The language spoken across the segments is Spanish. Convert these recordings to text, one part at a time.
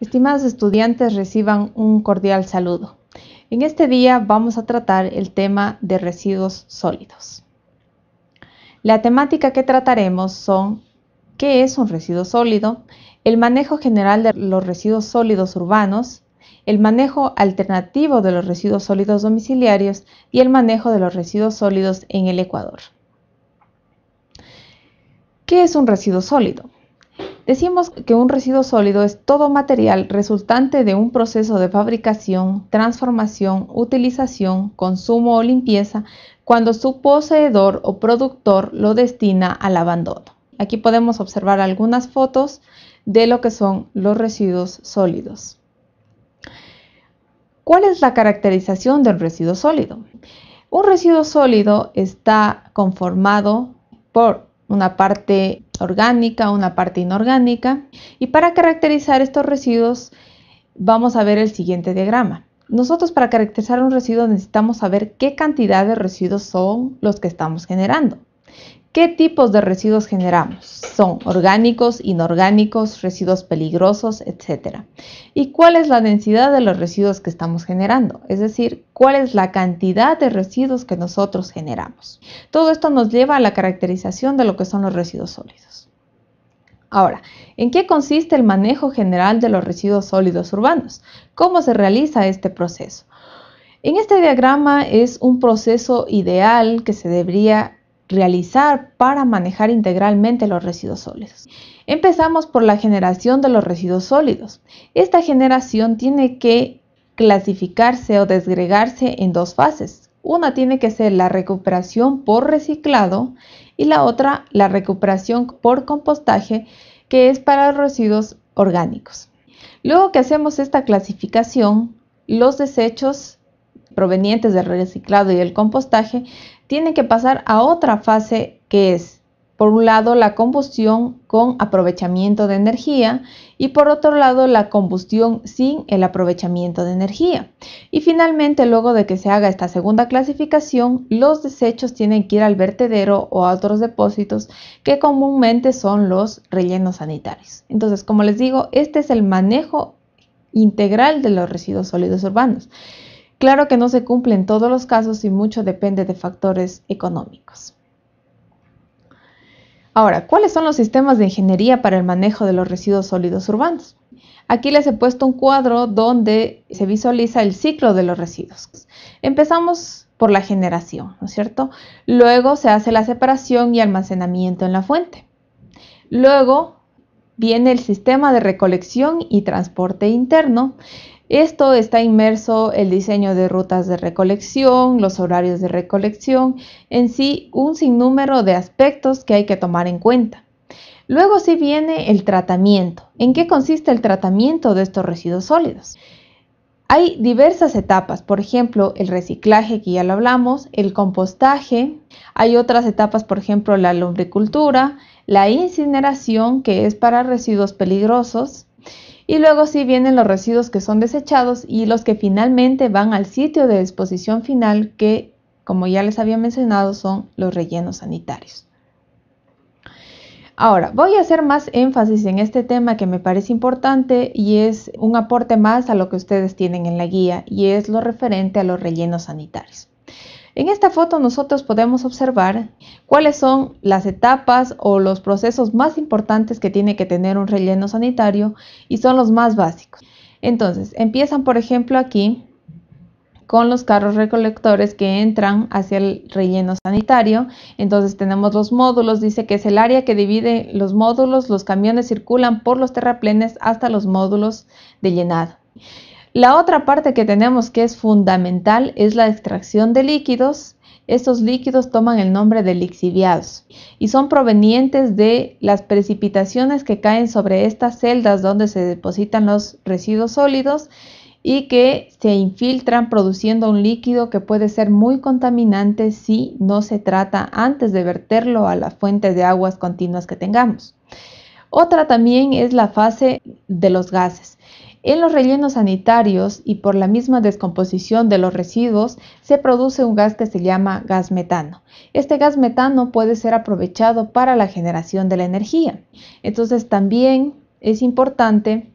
Estimados estudiantes, reciban un cordial saludo. En este día vamos a tratar el tema de residuos sólidos. La temática que trataremos son qué es un residuo sólido, el manejo general de los residuos sólidos urbanos, el manejo alternativo de los residuos sólidos domiciliarios y el manejo de los residuos sólidos en el Ecuador. ¿Qué es un residuo sólido? Decimos que un residuo sólido es todo material resultante de un proceso de fabricación, transformación, utilización, consumo o limpieza cuando su poseedor o productor lo destina al abandono. Aquí podemos observar algunas fotos de lo que son los residuos sólidos. ¿Cuál es la caracterización del residuo sólido? Un residuo sólido está conformado por una parte orgánica, una parte inorgánica. Y para caracterizar estos residuos vamos a ver el siguiente diagrama. Nosotros para caracterizar un residuo necesitamos saber qué cantidad de residuos son los que estamos generando. ¿Qué tipos de residuos generamos? Son orgánicos, inorgánicos, residuos peligrosos, etcétera ¿Y cuál es la densidad de los residuos que estamos generando? Es decir, cuál es la cantidad de residuos que nosotros generamos. Todo esto nos lleva a la caracterización de lo que son los residuos sólidos. Ahora, ¿en qué consiste el manejo general de los residuos sólidos urbanos? ¿Cómo se realiza este proceso? En este diagrama es un proceso ideal que se debería realizar para manejar integralmente los residuos sólidos. Empezamos por la generación de los residuos sólidos. Esta generación tiene que clasificarse o desgregarse en dos fases. Una tiene que ser la recuperación por reciclado y la otra la recuperación por compostaje, que es para los residuos orgánicos. Luego que hacemos esta clasificación, los desechos provenientes del reciclado y del compostaje tienen que pasar a otra fase que es, por un lado, la combustión con aprovechamiento de energía y por otro lado, la combustión sin el aprovechamiento de energía. Y finalmente, luego de que se haga esta segunda clasificación, los desechos tienen que ir al vertedero o a otros depósitos que comúnmente son los rellenos sanitarios. Entonces, como les digo, este es el manejo integral de los residuos sólidos urbanos. Claro que no se cumple en todos los casos y mucho depende de factores económicos. Ahora, ¿cuáles son los sistemas de ingeniería para el manejo de los residuos sólidos urbanos? Aquí les he puesto un cuadro donde se visualiza el ciclo de los residuos. Empezamos por la generación, ¿no es cierto? Luego se hace la separación y almacenamiento en la fuente. Luego viene el sistema de recolección y transporte interno. Esto está inmerso el diseño de rutas de recolección, los horarios de recolección, en sí un sinnúmero de aspectos que hay que tomar en cuenta. Luego sí viene el tratamiento. ¿En qué consiste el tratamiento de estos residuos sólidos? Hay diversas etapas, por ejemplo, el reciclaje, que ya lo hablamos, el compostaje, hay otras etapas, por ejemplo, la lombricultura, la incineración, que es para residuos peligrosos, y luego sí vienen los residuos que son desechados y los que finalmente van al sitio de disposición final que, como ya les había mencionado, son los rellenos sanitarios. Ahora, voy a hacer más énfasis en este tema que me parece importante y es un aporte más a lo que ustedes tienen en la guía y es lo referente a los rellenos sanitarios. En esta foto nosotros podemos observar cuáles son las etapas o los procesos más importantes que tiene que tener un relleno sanitario y son los más básicos. Entonces, empiezan por ejemplo aquí con los carros recolectores que entran hacia el relleno sanitario. Entonces tenemos los módulos, dice que es el área que divide los módulos, los camiones circulan por los terraplenes hasta los módulos de llenado. La otra parte que tenemos que es fundamental es la extracción de líquidos. Estos líquidos toman el nombre de lixiviados y son provenientes de las precipitaciones que caen sobre estas celdas donde se depositan los residuos sólidos y que se infiltran produciendo un líquido que puede ser muy contaminante si no se trata antes de verterlo a las fuentes de aguas continuas que tengamos. Otra también es la fase de los gases. En los rellenos sanitarios y por la misma descomposición de los residuos se produce un gas que se llama gas metano. Este gas metano puede ser aprovechado para la generación de la energía. Entonces también es importante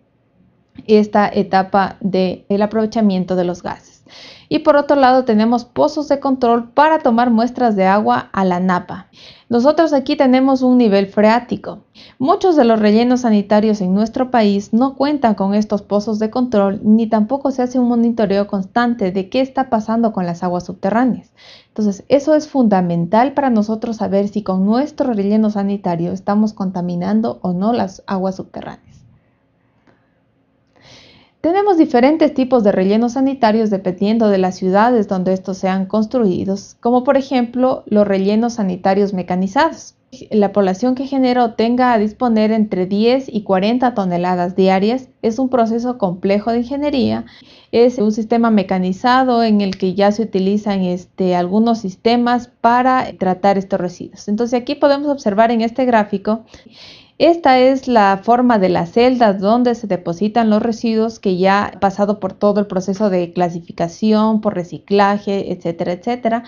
esta etapa del aprovechamiento de los gases. Y por otro lado tenemos pozos de control para tomar muestras de agua a la napa. Nosotros aquí tenemos un nivel freático. Muchos de los rellenos sanitarios en nuestro país no cuentan con estos pozos de control ni tampoco se hace un monitoreo constante de qué está pasando con las aguas subterráneas. Entonces, eso es fundamental para nosotros saber si con nuestro relleno sanitario estamos contaminando o no las aguas subterráneas. Tenemos diferentes tipos de rellenos sanitarios dependiendo de las ciudades donde estos sean construidos, como por ejemplo los rellenos sanitarios mecanizados. La población que genera tenga a disponer entre 10 y 40 toneladas diarias es un proceso complejo de ingeniería, es un sistema mecanizado en el que ya se utilizan este, algunos sistemas para tratar estos residuos. Entonces aquí podemos observar en este gráfico esta es la forma de las celdas donde se depositan los residuos que ya han pasado por todo el proceso de clasificación, por reciclaje, etcétera, etcétera.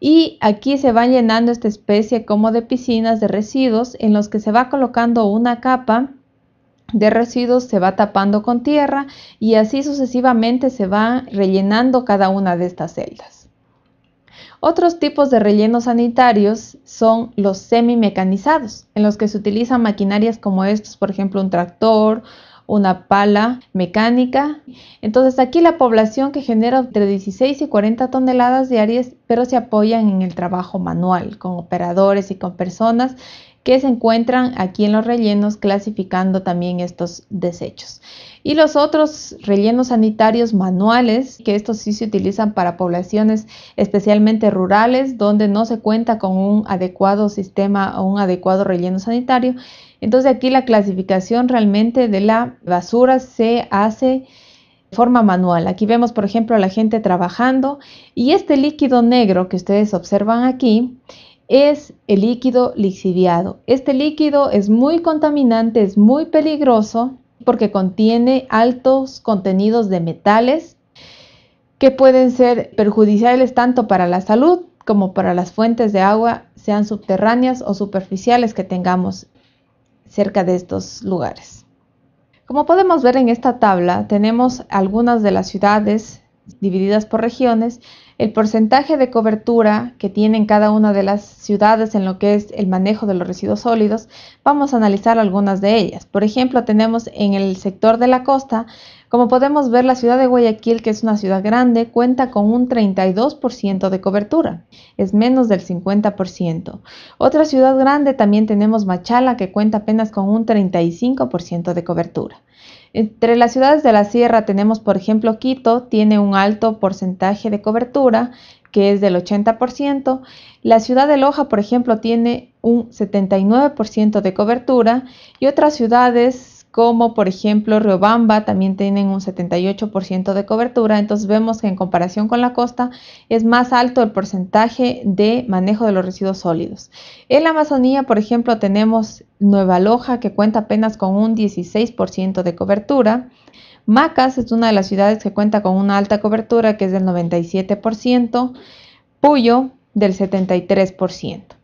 Y aquí se van llenando esta especie como de piscinas de residuos en los que se va colocando una capa de residuos se va tapando con tierra y así sucesivamente se va rellenando cada una de estas celdas. Otros tipos de rellenos sanitarios son los semi-mecanizados, en los que se utilizan maquinarias como estos, por ejemplo, un tractor, una pala mecánica. Entonces aquí la población que genera entre 16 y 40 toneladas diarias, pero se apoyan en el trabajo manual, con operadores y con personas que se encuentran aquí en los rellenos clasificando también estos desechos. Y los otros rellenos sanitarios manuales, que estos sí se utilizan para poblaciones especialmente rurales, donde no se cuenta con un adecuado sistema o un adecuado relleno sanitario. Entonces aquí la clasificación realmente de la basura se hace de forma manual. Aquí vemos, por ejemplo, a la gente trabajando y este líquido negro que ustedes observan aquí es el líquido lixiviado. Este líquido es muy contaminante, es muy peligroso porque contiene altos contenidos de metales que pueden ser perjudiciales tanto para la salud como para las fuentes de agua, sean subterráneas o superficiales que tengamos cerca de estos lugares. Como podemos ver en esta tabla, tenemos algunas de las ciudades divididas por regiones, el porcentaje de cobertura que tienen cada una de las ciudades en lo que es el manejo de los residuos sólidos, vamos a analizar algunas de ellas. Por ejemplo, tenemos en el sector de la costa, como podemos ver, la ciudad de Guayaquil, que es una ciudad grande, cuenta con un 32% de cobertura, es menos del 50%. Otra ciudad grande también tenemos Machala, que cuenta apenas con un 35% de cobertura. Entre las ciudades de la sierra tenemos, por ejemplo, Quito, tiene un alto porcentaje de cobertura, que es del 80%. La ciudad de Loja, por ejemplo, tiene un 79% de cobertura y otras ciudades como por ejemplo Riobamba también tienen un 78% de cobertura, entonces vemos que en comparación con la costa es más alto el porcentaje de manejo de los residuos sólidos. En la Amazonía, por ejemplo, tenemos Nueva Loja que cuenta apenas con un 16% de cobertura. Macas es una de las ciudades que cuenta con una alta cobertura que es del 97%, Puyo del 73%.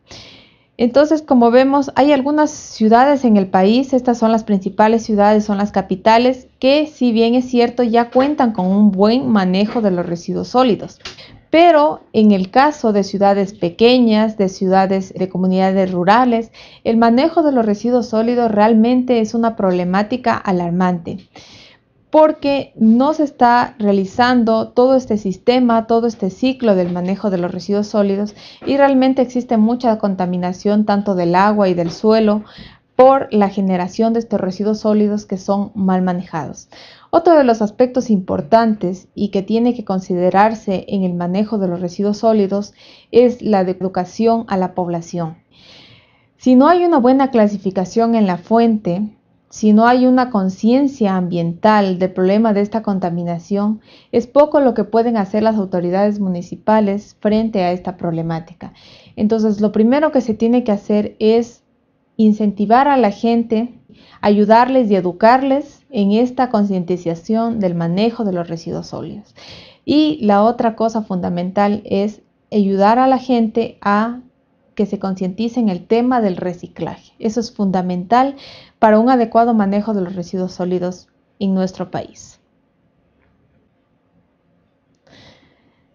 Entonces, como vemos, hay algunas ciudades en el país, estas son las principales ciudades, son las capitales, que si bien es cierto, ya cuentan con un buen manejo de los residuos sólidos. Pero en el caso de ciudades pequeñas, de ciudades de comunidades rurales, el manejo de los residuos sólidos realmente es una problemática alarmante porque no se está realizando todo este sistema, todo este ciclo del manejo de los residuos sólidos y realmente existe mucha contaminación tanto del agua y del suelo por la generación de estos residuos sólidos que son mal manejados. Otro de los aspectos importantes y que tiene que considerarse en el manejo de los residuos sólidos es la educación a la población. Si no hay una buena clasificación en la fuente, si no hay una conciencia ambiental del problema de esta contaminación, es poco lo que pueden hacer las autoridades municipales frente a esta problemática. Entonces, lo primero que se tiene que hacer es incentivar a la gente, ayudarles y educarles en esta concientización del manejo de los residuos sólidos. Y la otra cosa fundamental es ayudar a la gente a que se concientice en el tema del reciclaje. Eso es fundamental para un adecuado manejo de los residuos sólidos en nuestro país.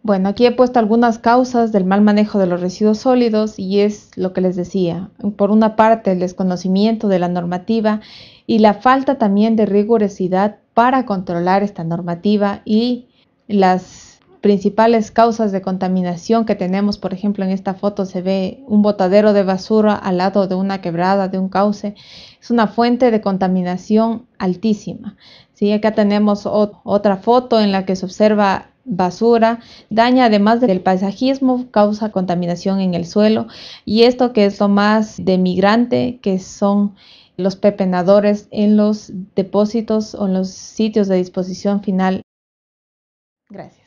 Bueno, aquí he puesto algunas causas del mal manejo de los residuos sólidos y es lo que les decía. Por una parte, el desconocimiento de la normativa y la falta también de rigurosidad para controlar esta normativa y las principales causas de contaminación que tenemos, por ejemplo, en esta foto se ve un botadero de basura al lado de una quebrada, de un cauce, es una fuente de contaminación altísima. ¿sí? Acá tenemos otra foto en la que se observa basura, daña además del paisajismo, causa contaminación en el suelo y esto que es lo más de migrante, que son los pepenadores en los depósitos o en los sitios de disposición final. Gracias.